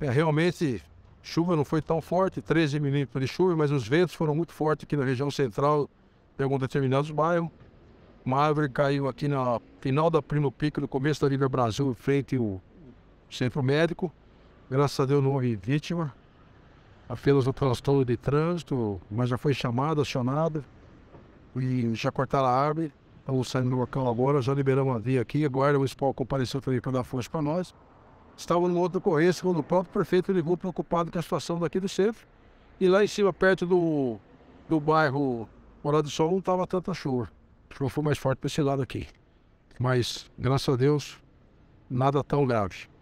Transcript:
É, realmente, chuva não foi tão forte, 13 milímetros de chuva, mas os ventos foram muito fortes aqui na região central, de alguns determinados bairros. Uma árvore caiu aqui na final da Primo Pico, no começo da liga Brasil, em frente ao centro médico. Graças a Deus não houve vítima, apenas o transtorno de trânsito, mas já foi chamado, acionado, e já cortaram a árvore. Estamos saindo do local agora, já liberamos a via aqui, a guarda municipal compareceu também para dar força para nós. Estava numa outra ocorrência quando o próprio prefeito ligou preocupado com a situação daqui do centro. E lá em cima, perto do, do bairro Morado do Sol, não estava tanta chuva. A chuva foi mais forte para esse lado aqui. Mas, graças a Deus, nada tão grave.